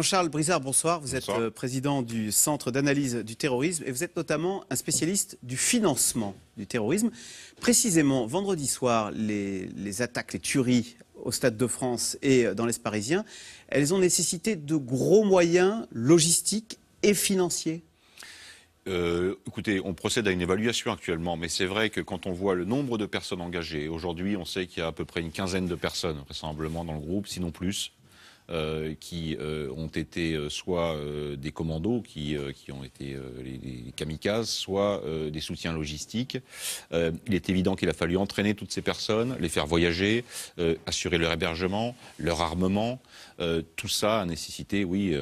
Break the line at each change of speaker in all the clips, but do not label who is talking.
Jean-Charles Brizard, bonsoir. Vous êtes euh, président du Centre d'analyse du terrorisme et vous êtes notamment un spécialiste du financement du terrorisme. Précisément, vendredi soir, les, attaques, les tueries au Stade de France et euh, dans l'Est parisien, elles ont nécessité de gros moyens logistiques et financiers.
Euh, écoutez, on procède à une évaluation actuellement, mais c'est vrai que quand on voit le nombre de personnes engagées, aujourd'hui on sait qu'il y a à peu près une quinzaine de personnes vraisemblablement dans le groupe, sinon plus, qui ont été soit des commandos, qui, qui ont été les, kamikazes, soit euh, des soutiens logistiques. Euh, il est évident qu'il a fallu entraîner toutes ces personnes, les faire voyager, euh, assurer leur hébergement, leur armement. tout ça a nécessité, oui,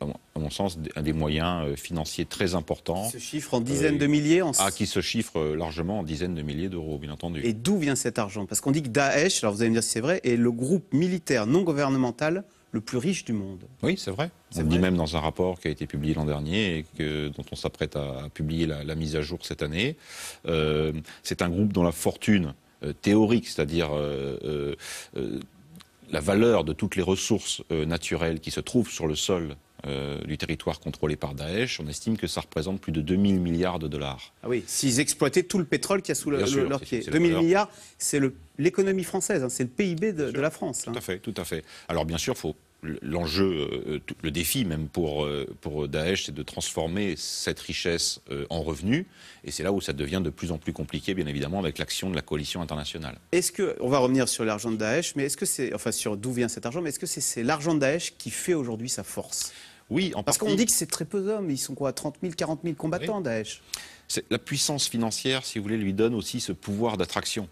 bon, mon sens, des moyens euh, financiers très importants. Qui se
chiffre en dizaines euh, de milliers en... Ah, qui
se chiffre euh, largement en dizaines de milliers
d'euros, bien entendu. Et d'où vient cet argent Parce qu'on dit que Daesh, alors vous allez me dire si c'est vrai, est le groupe militaire non gouvernemental le plus riche du monde. Oui, c'est vrai.
On dit même dans un rapport qui a été publié l'an dernier et que, dont on s'apprête à, publier la, mise à jour cette année. c'est un groupe dont la fortune théorique, c'est-à-dire la valeur de toutes les ressources euh, naturelles qui se trouvent sur le sol euh, du territoire contrôlé par Daesh, on estime que ça représente plus de 2000 milliards de dollars.
Ah oui, s'ils exploitaient tout le pétrole qu'il y a sous le, leur pied. 2000 milliards, c'est l'économie française, hein, c'est le PIB de, la France. Hein. Tout à fait, tout à fait.
Alors bien sûr, il faut l'enjeu, euh, le défi même pour, euh, pour Daesh, c'est de transformer cette richesse euh, en revenus. Et c'est là où ça devient de plus en plus compliqué, bien évidemment, avec l'action de la coalition internationale.
Est-ce que, on va revenir sur l'argent de Daesh, mais est-ce que c'est, enfin sur d'où vient cet argent, mais est-ce que c'est, l'argent de Daesh qui fait aujourd'hui sa force oui, en Parce qu'on dit que c'est très peu d'hommes, ils sont quoi 30 000, 40 000 combattants, Daech. Daesh La puissance financière, si vous voulez, lui donne aussi ce
pouvoir d'attraction.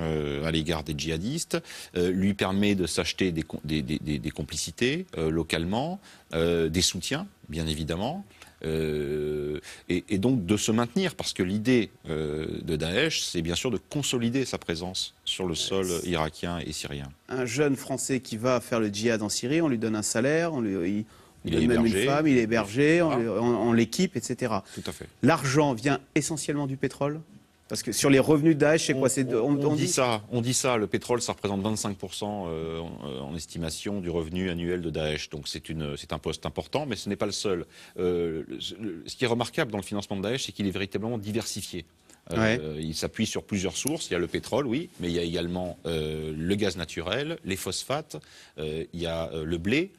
Euh, à l'égard des djihadistes, euh, lui permet de s'acheter des, des, des, complicités euh, localement, des soutiens, bien évidemment. et, donc de se maintenir, parce que l'idée de Daesh, c'est bien sûr de consolider sa présence sur le sol irakien et syrien.
Un jeune Français qui va faire le djihad en Syrie, on lui donne un salaire, on lui, il, une femme, il est hébergé, on, on l'équipe, etc. Tout à fait. L'argent vient essentiellement du pétrole parce que sur les revenus de Daesh, c'est quoi on, dit ça.
On dit ça. Le pétrole, ça représente 25% euh, euh, en, estimation du revenu annuel de Daesh. Donc c'est un poste important, mais ce n'est pas le seul. Euh, ce qui est remarquable dans le financement de Daesh, c'est qu'il est véritablement diversifié. il s'appuie sur plusieurs sources. Il y a le pétrole, oui, mais il y a également le gaz naturel, les phosphates, il
y a le blé.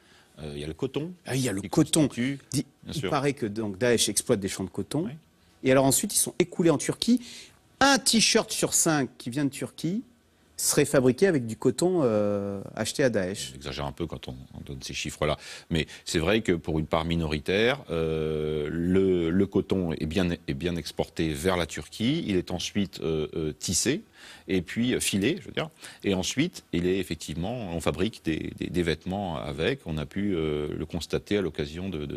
Il y a le coton. Ah, il y a le coton. il paraît que donc, Daesh exploite des champs de coton. Et alors ensuite, ils sont écoulés en Turquie un t-shirt sur cinq qui vient de Turquie serait fabriqué avec du coton euh, acheté à Daesh. J'exagère
un peu quand on, donne ces chiffres-là. Mais c'est vrai que pour une part minoritaire, euh, le, coton est bien, est bien exporté vers la Turquie. Il est ensuite euh, tissé et puis filé, je veux dire. Et ensuite, il est effectivement, on fabrique des, des, vêtements avec. On a pu le constater à l'occasion de,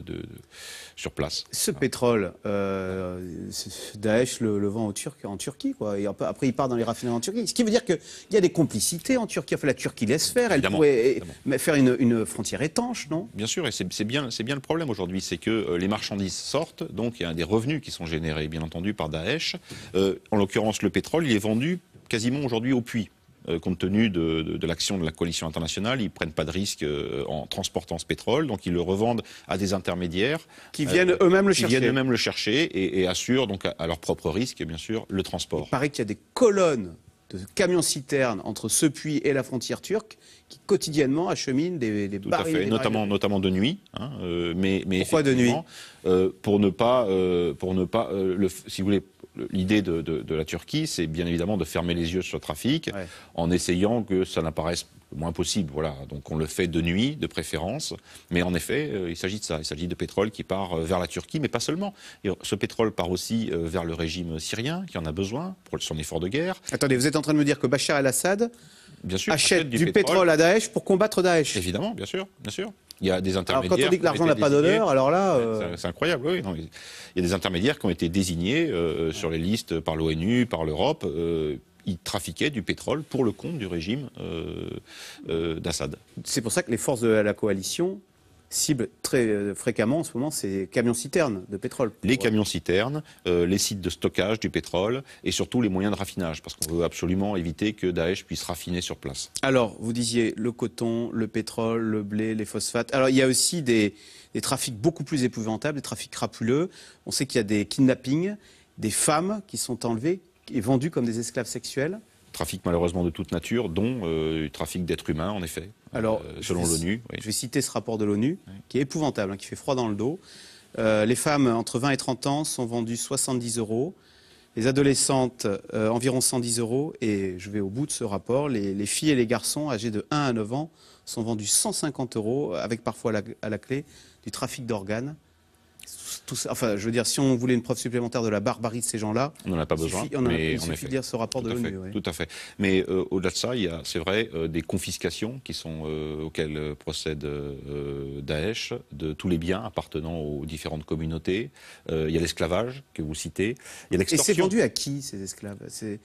sur place.
Ce pétrole, Daesh le, vend aux Turcs, en Turquie, quoi. après, il part dans les raffineries en Turquie. Ce qui veut dire que il y a des complicités en Turquie. Enfin, la Turquie laisse faire. Elle pourrait faire une, frontière étanche, non
Bien sûr, et c'est bien, le problème aujourd'hui. C'est que euh, les marchandises sortent, donc il y a des revenus qui sont générés, bien entendu, par Daesh. Euh, en l'occurrence, le pétrole, il est vendu quasiment aujourd'hui au puits euh, compte tenu de, l'action de la coalition internationale, ils ne prennent pas de risque en transportant ce pétrole, donc ils le revendent à des intermédiaires. Qui viennent eux-mêmes le chercher. Qui viennent eux-mêmes le chercher et, assurent donc à, à, leur propre risque, bien sûr, le transport.
Il paraît qu'il y a des colonnes de camions citerne entre ce puits et la frontière turque qui quotidiennement acheminent des, des Tout à fait, notamment,
de nuit. Hein, euh, mais, mais de nuit euh, Pour ne pas, euh, pour ne pas si vous voulez, l'idée de, la Turquie, c'est bien évidemment de fermer les yeux sur le trafic en essayant que ça n'apparaisse le moins possible. Voilà. Donc on le fait de nuit, de préférence. Mais en effet, euh, il s'agit de ça. Il s'agit de pétrole qui part euh, vers la Turquie, mais pas seulement. Euh, ce pétrole part aussi vers le régime syrien, qui en a besoin pour son effort de guerre.
Attendez, vous êtes en train de me dire que Bachar el-Assad achète, du, pétrole. à Daesh pour combattre Daesh Évidemment, bien
sûr, bien sûr.
Il y a des intermédiaires. Alors quand on dit que l'argent n'a pas d'honneur,
alors là. C'est incroyable, oui. il y a des intermédiaires qui ont été désignés sur les listes par l'ONU, par l'Europe,
il trafiquait du pétrole pour le compte du régime euh, euh, d'Assad. C'est pour ça que les forces de la coalition ciblent très euh, fréquemment en ce moment ces camions-citernes de pétrole.
Les camions-citernes, les sites de stockage du pétrole et surtout les moyens de raffinage, parce qu'on veut absolument éviter que Daesh puisse raffiner sur place.
Alors, vous disiez le coton, le pétrole, le blé, les phosphates. Alors, il y a aussi des trafics beaucoup plus épouvantables, des trafics crapuleux. On sait qu'il y a des kidnappings, des femmes qui sont enlevées, et vendus comme des esclaves sexuels
trafic malheureusement de toute nature, dont le euh, trafic d'êtres humains en effet,
euh, Alors, selon l'ONU. Je vais citer ce rapport de l'ONU, qui est épouvantable, hein, qui fait froid dans le dos. Euh, les femmes entre 20 et 30 ans sont vendues 70 euros, les adolescentes environ 110 euros, et je vais au bout de ce rapport, les, filles et les garçons âgés de 1 à 9 ans sont vendus 150 euros, avec parfois à la clé du trafic d'organes. Enfin, je veux dire, si on voulait une preuve supplémentaire de la barbarie de ces gens-là, on n'en a pas besoin. on a, il suffit de lire ce rapport de l'ONU. Tout
à fait. Mais euh, au-delà de ça, il y a, c'est vrai, euh, des confiscations qui sont euh, auxquelles procède Daesh de tous les biens appartenant aux différentes communautés. il y a l'esclavage que vous citez. Il y a l'extorsion. Et c'est vendu à
qui ces esclaves c'est...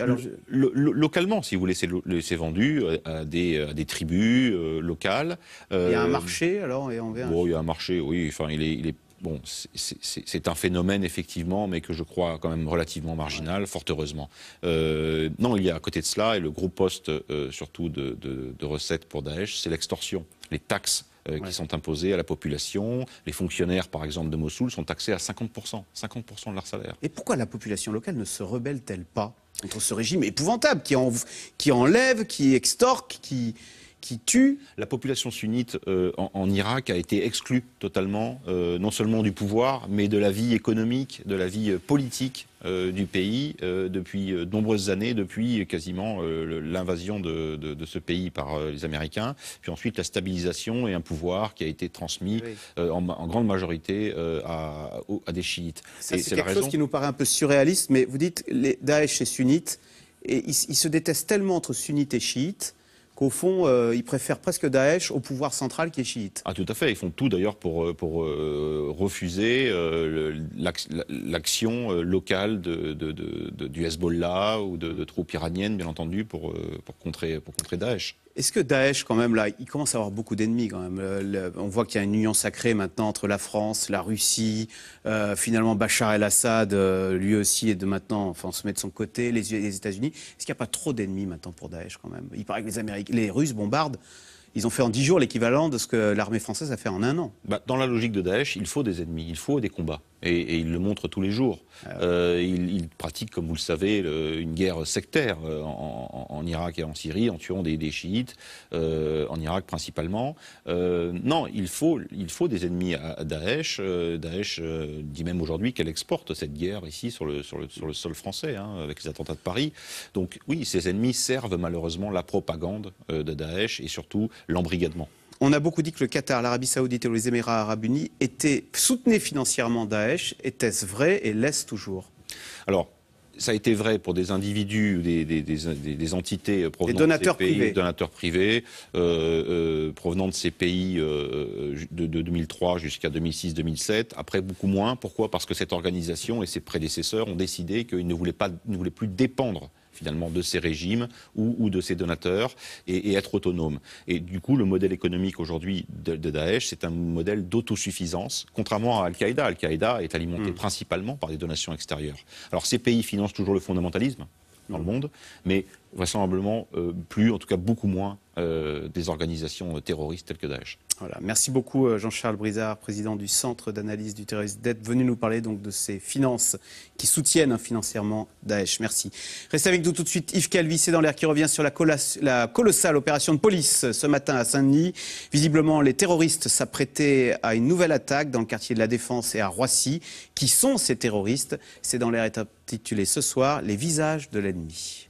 Alors,
localement, si vous voulez, c'est, vendu à des, des tribus locales. il y a un marché
alors et on Bon,
il y a un marché, oui. Enfin, il est, il est bon, c'est un phénomène effectivement, mais que je crois quand même relativement marginal, fort heureusement. Euh, non, il y a à côté de cela, et le gros poste euh, surtout de, recettes pour Daesh, c'est l'extorsion, les taxes euh, qui sont imposées à la population. Les fonctionnaires, par exemple, de Mossoul
sont taxés à 50%, 50% de leur salaire. Et pourquoi la population locale ne se rebelle-t-elle pas contre ce régime épouvantable qui enlève, qui extorque, qui, qui tue.
La population sunnite euh, en, Irak a été exclue totalement, euh, non seulement du pouvoir, mais de la vie économique, de la vie euh, politique du pays depuis de nombreuses années, depuis quasiment l'invasion de, ce pays par les Américains, puis ensuite la stabilisation et un pouvoir qui a été transmis en, grande majorité à,
des chiites. C'est quelque chose qui nous paraît un peu surréaliste, mais vous dites les Daesh et sunnites, et ils, ils se détestent tellement entre sunnites et chiites au fond, euh, ils préfèrent presque Daesh au pouvoir central qui est chiite.
Ah, tout à fait. Ils font tout d'ailleurs pour, pour refuser l'action locale de, du Hezbollah ou de, troupes iraniennes, bien entendu, pour, euh, pour, contrer, pour contrer
Daesh. Est-ce que Daesh, quand même, là, il commence à avoir beaucoup d'ennemis, quand même On voit qu'il y a une union sacrée maintenant entre la France, la Russie, euh, finalement Bachar el-Assad, lui aussi, est de maintenant, enfin, se met de son côté, les, les États-Unis. Est-ce qu'il n'y a pas trop d'ennemis maintenant pour Daesh, quand même Il paraît que les Américains, les Russes bombardent. Ils ont fait en 10 jours l'équivalent de ce que l'armée française a fait en un an. Bah, dans la logique de Daesh, il faut des ennemis, il faut des
combats. Et, il le montre tous les jours. Ah euh, il, pratique, comme vous le savez, une guerre sectaire euh, en, Irak et en Syrie, en tuant des, chiites, euh, en Irak principalement. non, il faut, il faut des ennemis à, Daesh. Daesh dit même aujourd'hui qu'elle exporte cette guerre ici sur le, sur le, sol français, hein, avec les attentats de Paris. Donc oui, ces ennemis servent malheureusement la propagande de Daesh et surtout l'embrigadement.
On a beaucoup dit que le Qatar, l'Arabie Saoudite et les Émirats Arabes Unis étaient, soutenaient financièrement Daesh. Était-ce vrai et l'est toujours
Alors, ça a été vrai pour des individus, des, des, entités euh, euh, provenant de ces pays, privés. donateurs privés, provenant de ces pays de, 2003 jusqu'à 2006-2007. Après, beaucoup moins. Pourquoi Parce que cette organisation et ses prédécesseurs ont décidé qu'ils ne pas, ne voulaient plus dépendre finalement de ces régimes ou, de ces donateurs et, être autonome. Et du coup, le modèle économique aujourd'hui de, Daesh, c'est un modèle d'autosuffisance, contrairement à Al-Qaïda. Al-Qaïda est alimenté mm. principalement par des donations extérieures. Alors ces pays financent toujours le fondamentalisme dans le mm. monde, mais vraisemblablement euh, plus, en tout cas beaucoup moins, euh, des organisations euh, terroristes telles que Daesh.
Merci beaucoup euh, Jean-Charles Brizard, président du Centre d'analyse du terrorisme d'être venu nous parler donc de ces finances qui soutiennent hein, financièrement Daesh. Merci. Restez avec nous tout de suite Yves Calvi, c'est dans l'air qui revient sur la, la, colossale opération de police euh, ce matin à Saint-Denis. Visiblement, les terroristes s'apprêtaient à une nouvelle attaque dans le quartier de la Défense et à Roissy. Qui sont ces terroristes C'est dans l'air est intitulé ce soir Les visages de l'ennemi.